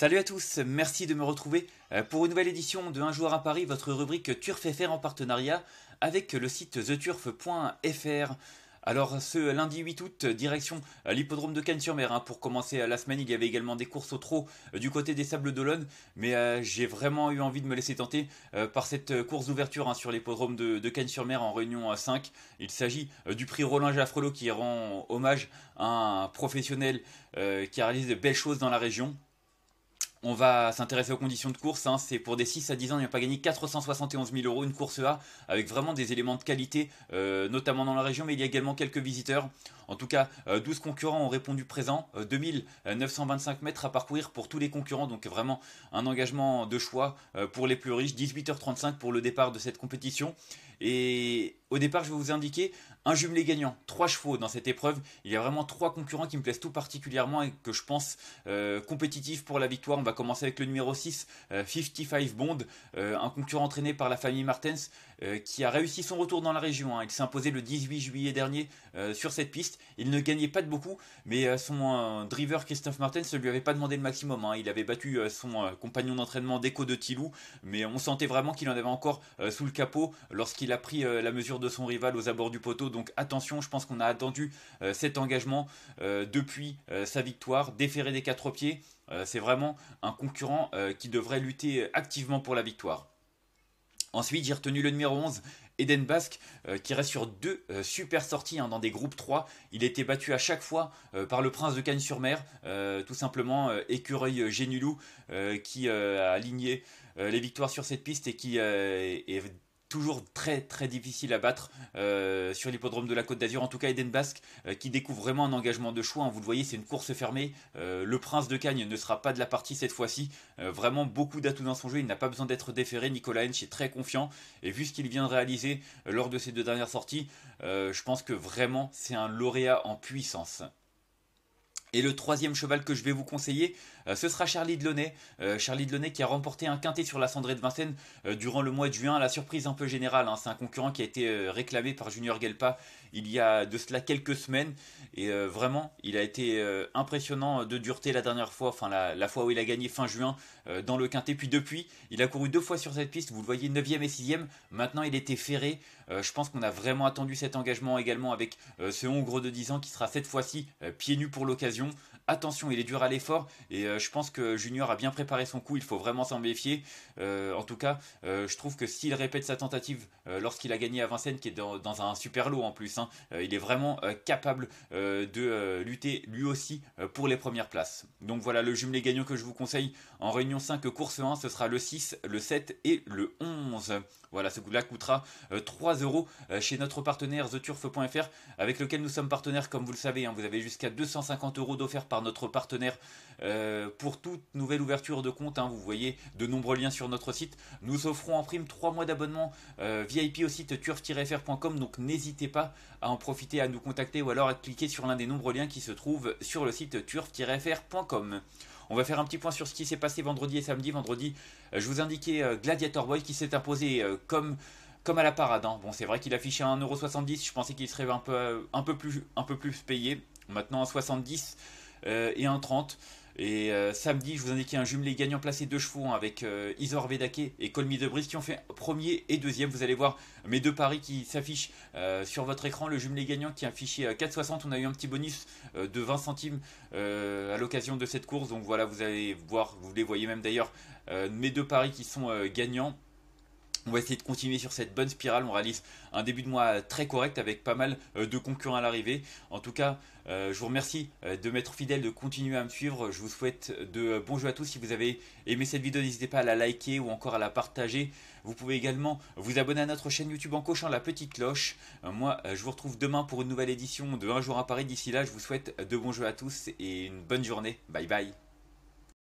Salut à tous, merci de me retrouver euh, pour une nouvelle édition de Un joueur à Paris, votre rubrique Turf FR en partenariat avec le site theturf.fr. Alors ce lundi 8 août, direction euh, l'hippodrome de Cannes-sur-Mer. Hein, pour commencer euh, la semaine, il y avait également des courses au trot du côté des Sables d'Olonne. Mais j'ai vraiment eu envie de me laisser tenter par cette course d'ouverture hein, sur l'hippodrome de, Cannes-sur-Mer en Réunion 5. Il s'agit du prix Roland Jaffrelot qui rend hommage à un professionnel qui réalise de belles choses dans la région. On va s'intéresser aux conditions de course. Hein. C'est pour des 6 à 10 ans, il n'a pas gagné 471 000 euros, une course A, avec vraiment des éléments de qualité, euh, notamment dans la région, mais il y a également quelques visiteurs. En tout cas, 12 euh, concurrents ont répondu présent, 2925 euh, mètres à parcourir pour tous les concurrents, donc vraiment un engagement de choix pour les plus riches, 18h35 pour le départ de cette compétition. Et au départ, je vais vous indiquer un jumelé gagnant, trois chevaux dans cette épreuve. Il y a vraiment trois concurrents qui me plaisent tout particulièrement et que je pense euh, compétitifs pour la victoire. On va commencer avec le numéro 6, 55 euh, Bond, euh, un concurrent entraîné par la famille Martens. Euh, qui a réussi son retour dans la région. Il hein, s'est imposé le 18 juillet dernier euh, sur cette piste. Il ne gagnait pas de beaucoup, mais euh, son driver Christophe Martin ne lui avait pas demandé le maximum. Hein. Il avait battu son compagnon d'entraînement Déco de Tilou, mais on sentait vraiment qu'il en avait encore sous le capot lorsqu'il a pris la mesure de son rival aux abords du poteau. Donc attention, je pense qu'on a attendu cet engagement depuis sa victoire, déféré des quatre pieds. c'est vraiment un concurrent qui devrait lutter activement pour la victoire. Ensuite, j'ai retenu le numéro 11, Eden Basque, euh, qui reste sur deux euh, super sorties hein, dans des groupes 3. Il était battu à chaque fois euh, par le prince de Cannes-sur-Mer, tout simplement écureuil Génulou, qui a aligné les victoires sur cette piste et qui est toujours très très difficile à battre euh, sur l'hippodrome de la Côte d'Azur. En tout cas, Eden Basque euh, qui découvre vraiment un engagement de choix. Hein, vous le voyez, c'est une course fermée. Euh, le prince de Cagne ne sera pas de la partie cette fois-ci. vraiment beaucoup d'atouts dans son jeu. Il n'a pas besoin d'être déféré. Nicolas Hench est très confiant. Et vu ce qu'il vient de réaliser lors de ses deux dernières sorties, je pense que vraiment c'est un lauréat en puissance. Et le troisième cheval que je vais vous conseiller, euh, ce sera Charlie Delaunay. Euh, Charlie Delaunay qui a remporté un quintet sur la cendrée de Vincennes euh, durant le mois de juin. La surprise un peu générale, hein, c'est un concurrent qui a été réclamé par Junior Gelpa il y a de cela quelques semaines. Et vraiment, il a été impressionnant de dureté la dernière fois, enfin la, fois où il a gagné fin juin dans le quintet. Puis depuis, il a couru deux fois sur cette piste, vous le voyez, 9e et 6e. Maintenant, il était ferré. je pense qu'on a vraiment attendu cet engagement également avec ce Hongre de 10 ans qui sera cette fois-ci pieds nus pour l'occasion. Attention, il est dur à l'effort et euh, je pense que Junior a bien préparé son coup, il faut vraiment s'en méfier. Euh, en tout cas, euh, je trouve que s'il répète sa tentative lorsqu'il a gagné à Vincennes, qui est dans, un super lot en plus, hein, il est vraiment capable de lutter lui aussi pour les premières places. Donc voilà le jumelé gagnant que je vous conseille en réunion 5 course 1, ce sera le 6, le 7 et le 11. Voilà, ce coup-là coûtera 3 euros chez notre partenaire theturf.fr avec lequel nous sommes partenaires comme vous le savez, hein. vous avez jusqu'à 250 euros d'offert par notre partenaire euh, pour toute nouvelle ouverture de compte. Hein. vous voyez de nombreux liens sur notre site. Nous offrons en prime 3 mois d'abonnement euh, VIP au site turf-fr.com. Donc n'hésitez pas à en profiter, à nous contacter ou alors à cliquer sur l'un des nombreux liens qui se trouvent sur le site turf-fr.com. On va faire un petit point sur ce qui s'est passé vendredi et samedi. Vendredi, euh, je vous indiquais Gladiator Boy qui s'est imposé comme, comme à la parade. Hein. Bon, c'est vrai qu'il affichait 1,70€, je pensais qu'il serait un peu, un, peu plus, un peu plus payé. Maintenant, en 70 euh, et 1,30 Et euh, samedi, je vous indiquais un jumelé gagnant placé deux chevaux hein, avec euh, Isor Vedake et Colmy de Brice qui ont fait premier et deuxième. Vous allez voir mes deux paris qui s'affichent sur votre écran. Le jumelé gagnant qui est affiché à 4,60. On a eu un petit bonus de 20 centimes à l'occasion de cette course. Donc voilà, vous allez voir, vous les voyez même d'ailleurs, mes deux paris qui sont gagnants. On va essayer de continuer sur cette bonne spirale. On réalise un début de mois très correct avec pas mal euh, de concurrents à l'arrivée. En tout cas, euh, je vous remercie euh, de m'être fidèle, de continuer à me suivre. Je vous souhaite de bons jeux à tous. Si vous avez aimé cette vidéo, n'hésitez pas à la liker ou encore à la partager. Vous pouvez également vous abonner à notre chaîne YouTube en cochant la petite cloche. Moi, je vous retrouve demain pour une nouvelle édition de Un jour à Paris. D'ici là, je vous souhaite de bons jeux à tous et une bonne journée. Bye bye.